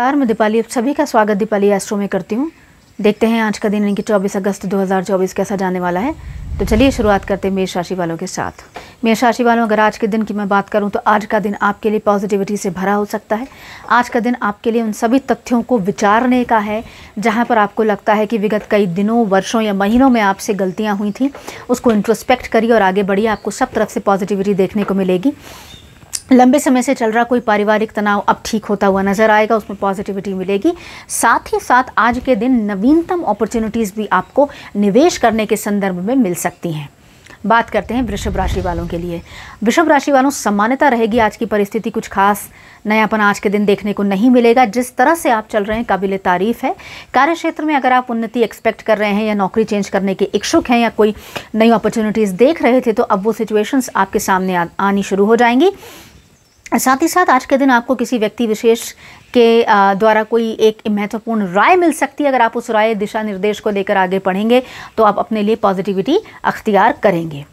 नमस्कार मैं दीपाली सभी का स्वागत दीपाली एस्ट्रो में करती हूँ देखते हैं आज का दिन यानी कि 24 अगस्त 2024 कैसा जाने वाला है तो चलिए शुरुआत करते हैं मेष राशि वालों के साथ मेष राशि वालों अगर आज के दिन की मैं बात करूं तो आज का दिन आपके लिए पॉजिटिविटी से भरा हो सकता है आज का दिन आपके लिए उन सभी तथ्यों को विचारने का है जहां पर आपको लगता है कि विगत कई दिनों वर्षों या महीनों में आपसे गलतियां हुई थी उसको इंट्रोस्पेक्ट करिए और आगे बढ़िए आपको सब तरफ से पॉजिटिविटी देखने को मिलेगी लंबे समय से चल रहा कोई पारिवारिक तनाव अब ठीक होता हुआ नज़र आएगा उसमें पॉजिटिविटी मिलेगी साथ ही साथ आज के दिन नवीनतम अपॉर्चुनिटीज़ भी आपको निवेश करने के संदर्भ में मिल सकती हैं बात करते हैं वृषभ राशि वालों के लिए वृषभ राशि वालों सामान्यता रहेगी आज की परिस्थिति कुछ खास नयापन आज के दिन देखने को नहीं मिलेगा जिस तरह से आप चल रहे हैं काबिल तारीफ है कार्य क्षेत्र में अगर आप उन्नति एक्सपेक्ट कर रहे हैं या नौकरी चेंज करने के इच्छुक हैं या कोई नई अपॉर्चुनिटीज़ देख रहे थे तो अब वो सिचुएशंस आपके सामने आ, आनी शुरू हो जाएंगी साथ ही साथ आज के दिन आपको किसी व्यक्ति विशेष के द्वारा कोई एक महत्वपूर्ण राय मिल सकती है अगर आप उस राय दिशा निर्देश को लेकर आगे पढ़ेंगे तो आप अपने लिए पॉजिटिविटी अख्तियार करेंगे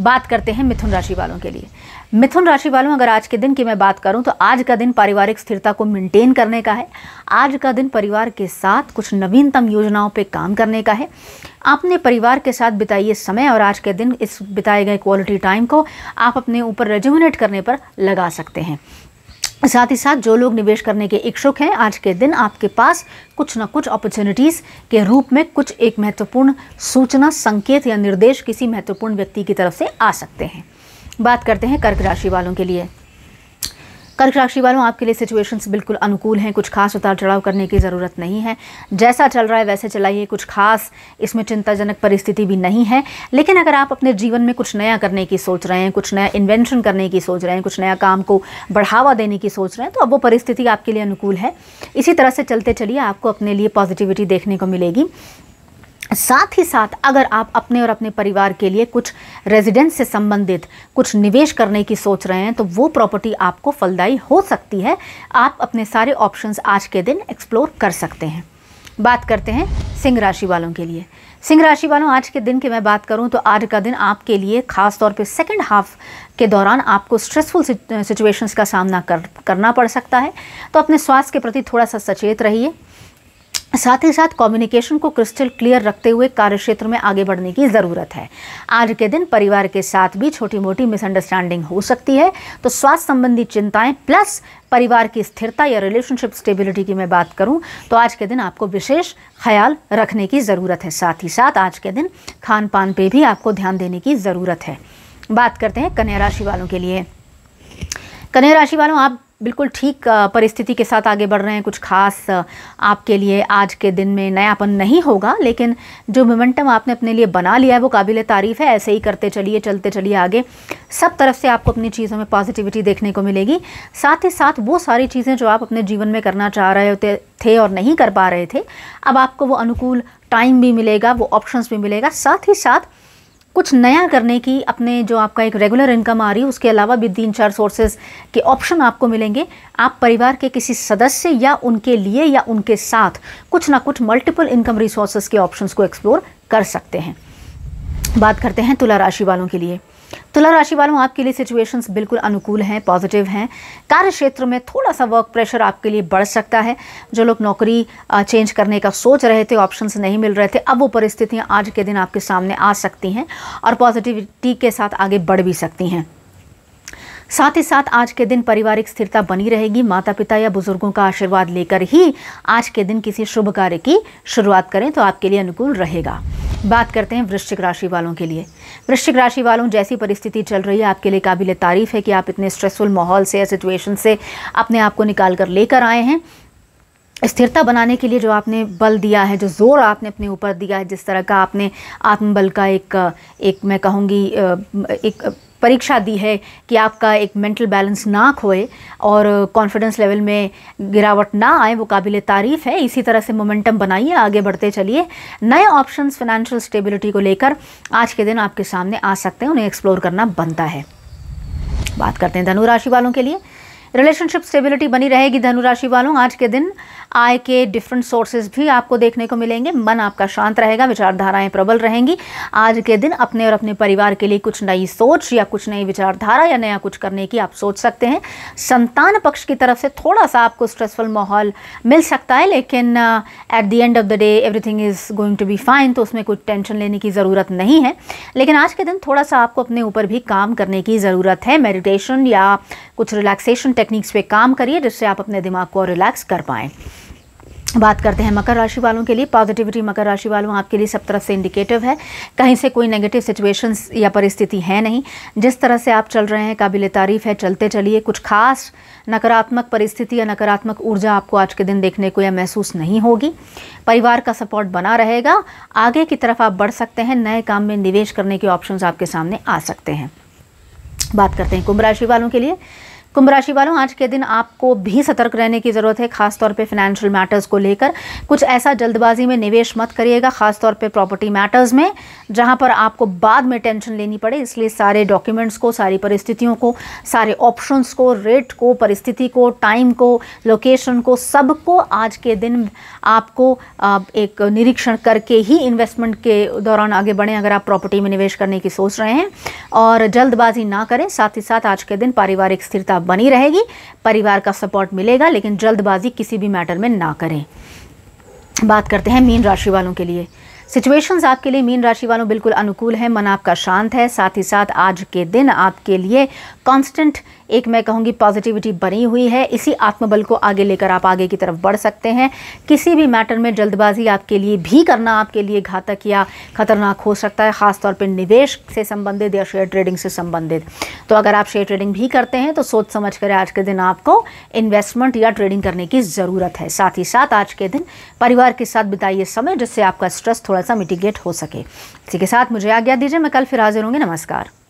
बात करते हैं मिथुन राशि वालों के लिए मिथुन राशि वालों अगर आज के दिन की मैं बात करूं तो आज का दिन पारिवारिक स्थिरता को मेंटेन करने का है आज का दिन परिवार के साथ कुछ नवीनतम योजनाओं पे काम करने का है आपने परिवार के साथ बिताइए समय और आज के दिन इस बिताए गए क्वालिटी टाइम को आप अपने ऊपर रेजुमिनेट करने पर लगा सकते हैं साथ ही साथ जो लोग निवेश करने के इच्छुक हैं आज के दिन आपके पास कुछ न कुछ अपॉर्चुनिटीज़ के रूप में कुछ एक महत्वपूर्ण सूचना संकेत या निर्देश किसी महत्वपूर्ण व्यक्ति की तरफ से आ सकते हैं बात करते हैं कर्क राशि वालों के लिए कर्क राशि वालों आपके लिए सिचुएशंस बिल्कुल अनुकूल हैं कुछ खास उतार चढ़ाव करने की ज़रूरत नहीं है जैसा चल रहा है वैसे चलाइए कुछ खास इसमें चिंताजनक परिस्थिति भी नहीं है लेकिन अगर आप अपने जीवन में कुछ नया करने की सोच रहे हैं कुछ नया इन्वेंशन करने की सोच रहे हैं कुछ नया काम को बढ़ावा देने की सोच रहे हैं तो अब वो परिस्थिति आपके लिए अनुकूल है इसी तरह से चलते चलिए आपको अपने लिए पॉजिटिविटी देखने को मिलेगी साथ ही साथ अगर आप अपने और अपने परिवार के लिए कुछ रेजिडेंस से संबंधित कुछ निवेश करने की सोच रहे हैं तो वो प्रॉपर्टी आपको फलदायी हो सकती है आप अपने सारे ऑप्शंस आज के दिन एक्सप्लोर कर सकते हैं बात करते हैं सिंह राशि वालों के लिए सिंह राशि वालों आज के दिन की मैं बात करूं तो आज का दिन आपके लिए खास तौर पे सेकंड हाफ के दौरान आपको स्ट्रेसफुल सिचुएशंस का सामना कर करना पड़ सकता है तो अपने स्वास्थ्य के प्रति थोड़ा सा सचेत रहिए साथ ही साथ कम्युनिकेशन को क्रिस्टल क्लियर रखते हुए कार्यक्षेत्र में आगे बढ़ने की ज़रूरत है आज के दिन परिवार के साथ भी छोटी मोटी मिसअंडरस्टैंडिंग हो सकती है तो स्वास्थ्य संबंधी चिंताएं प्लस परिवार की स्थिरता या रिलेशनशिप स्टेबिलिटी की मैं बात करूं तो आज के दिन आपको विशेष ख्याल रखने की ज़रूरत है साथ ही साथ आज के दिन खान पान पर भी आपको ध्यान देने की ज़रूरत है बात करते हैं कन्या राशि वालों के लिए कन्या राशि वालों आप बिल्कुल ठीक परिस्थिति के साथ आगे बढ़ रहे हैं कुछ खास आपके लिए आज के दिन में नयापन नहीं होगा लेकिन जो मोमेंटम आपने अपने लिए बना लिया है वो काबिल तारीफ़ है ऐसे ही करते चलिए चलते चलिए आगे सब तरफ से आपको अपनी चीज़ों में पॉजिटिविटी देखने को मिलेगी साथ ही साथ वो सारी चीज़ें जो आप अपने जीवन में करना चाह रहे होते थे और नहीं कर पा रहे थे अब आपको वो अनुकूल टाइम भी मिलेगा वो ऑप्शंस भी मिलेगा साथ ही साथ कुछ नया करने की अपने जो आपका एक रेगुलर इनकम आ रही है उसके अलावा भी तीन चार सोर्सेज के ऑप्शन आपको मिलेंगे आप परिवार के किसी सदस्य या उनके लिए या उनके साथ कुछ ना कुछ मल्टीपल इनकम रिसोर्सेज के ऑप्शंस को एक्सप्लोर कर सकते हैं बात करते हैं तुला राशि वालों के लिए तुला तो राशि वालों आपके लिए सिचुएशंस बिल्कुल अनुकूल हैं पॉजिटिव हैं कार्य क्षेत्र में थोड़ा सा वर्क प्रेशर आपके लिए बढ़ सकता है जो लोग नौकरी चेंज करने का सोच रहे थे ऑप्शंस नहीं मिल रहे थे अब वो परिस्थितियां आज के दिन आपके सामने आ सकती हैं और पॉजिटिविटी के साथ आगे बढ़ भी सकती हैं साथ ही साथ आज के दिन पारिवारिक स्थिरता बनी रहेगी माता पिता या बुजुर्गों का आशीर्वाद लेकर ही आज के दिन किसी शुभ कार्य की शुरुआत करें तो आपके लिए अनुकूल रहेगा बात करते हैं वृश्चिक राशि वालों के लिए वृश्चिक राशि वालों जैसी परिस्थिति चल रही है आपके लिए काबिल तारीफ़ है कि आप इतने स्ट्रेसफुल माहौल से या सिचुएशन से अपने आप को निकाल कर लेकर आए हैं स्थिरता बनाने के लिए जो आपने बल दिया है जो जोर आपने अपने ऊपर दिया है जिस तरह का आपने आत्मबल का एक एक मैं कहूँगी एक परीक्षा दी है कि आपका एक मेंटल बैलेंस ना खोए और कॉन्फिडेंस लेवल में गिरावट ना आए वो काबिल तारीफ़ है इसी तरह से मोमेंटम बनाइए आगे बढ़ते चलिए नए ऑप्शन फाइनेंशियल स्टेबिलिटी को लेकर आज के दिन आपके सामने आ सकते हैं उन्हें एक्सप्लोर करना बनता है बात करते हैं धनुराशि वालों के लिए रिलेशनशिप स्टेबिलिटी बनी रहेगी धनुराशि वालों आज के दिन आय के डिफरेंट सोर्सेज भी आपको देखने को मिलेंगे मन आपका शांत रहेगा विचारधाराएं प्रबल रहेंगी आज के दिन अपने और अपने परिवार के लिए कुछ नई सोच या कुछ नई विचारधारा या नया कुछ करने की आप सोच सकते हैं संतान पक्ष की तरफ से थोड़ा सा आपको स्ट्रेसफुल माहौल मिल सकता है लेकिन at the end of the day everything is going to be fine तो उसमें कुछ टेंशन लेने की ज़रूरत नहीं है लेकिन आज के दिन थोड़ा सा आपको अपने ऊपर भी काम करने की ज़रूरत है मेडिटेशन या कुछ रिलैक्सेशन टेक्निक्स पे काम करिए जिससे आप अपने दिमाग को रिलैक्स कर पाएँ बात करते हैं मकर राशि वालों के लिए पॉजिटिविटी मकर राशि वालों आपके लिए सब तरफ से इंडिकेटिव है कहीं से कोई नेगेटिव सिचुएशंस या परिस्थिति है नहीं जिस तरह से आप चल रहे हैं काबिल तारीफ़ है चलते चलिए कुछ खास नकारात्मक परिस्थिति या नकारात्मक ऊर्जा आपको आज के दिन देखने को या महसूस नहीं होगी परिवार का सपोर्ट बना रहेगा आगे की तरफ आप बढ़ सकते हैं नए काम में निवेश करने के ऑप्शन आपके सामने आ सकते हैं बात करते हैं कुंभ राशि वालों के लिए कुंभ राशि वालों आज के दिन आपको भी सतर्क रहने की ज़रूरत है खासतौर पे फाइनेंशियल मैटर्स को लेकर कुछ ऐसा जल्दबाजी में निवेश मत करिएगा खासतौर पे प्रॉपर्टी मैटर्स में जहां पर आपको बाद में टेंशन लेनी पड़े इसलिए सारे डॉक्यूमेंट्स को सारी परिस्थितियों को सारे ऑप्शंस को रेट को परिस्थिति को टाइम को लोकेशन को सबको आज के दिन आपको एक निरीक्षण करके ही इन्वेस्टमेंट के दौरान आगे बढ़ें अगर आप प्रॉपर्टी में निवेश करने की सोच रहे हैं और जल्दबाजी ना करें साथ ही साथ आज के दिन पारिवारिक स्थिरता बनी रहेगी परिवार का सपोर्ट मिलेगा लेकिन जल्दबाजी किसी भी मैटर में ना करें बात करते हैं मीन राशि वालों के लिए सिचुएशंस आपके लिए मीन राशि वालों बिल्कुल अनुकूल हैं मन आपका शांत है साथ ही साथ आज के दिन आपके लिए कांस्टेंट एक मैं कहूँगी पॉजिटिविटी बनी हुई है इसी आत्मबल को आगे लेकर आप आगे की तरफ बढ़ सकते हैं किसी भी मैटर में जल्दबाजी आपके लिए भी करना आपके लिए घातक या खतरनाक हो सकता है ख़ासतौर पर निवेश से संबंधित या शेयर ट्रेडिंग से संबंधित तो अगर आप शेयर ट्रेडिंग भी करते हैं तो सोच समझ कर आज के दिन आपको इन्वेस्टमेंट या ट्रेडिंग करने की ज़रूरत है साथ ही साथ आज के दिन परिवार के साथ बिताइए समय जिससे आपका स्ट्रेस थोड़ा सा मिटिगेट हो सके इसी के साथ मुझे आज्ञा दीजिए मैं कल फिर हाजिर होंगे नमस्कार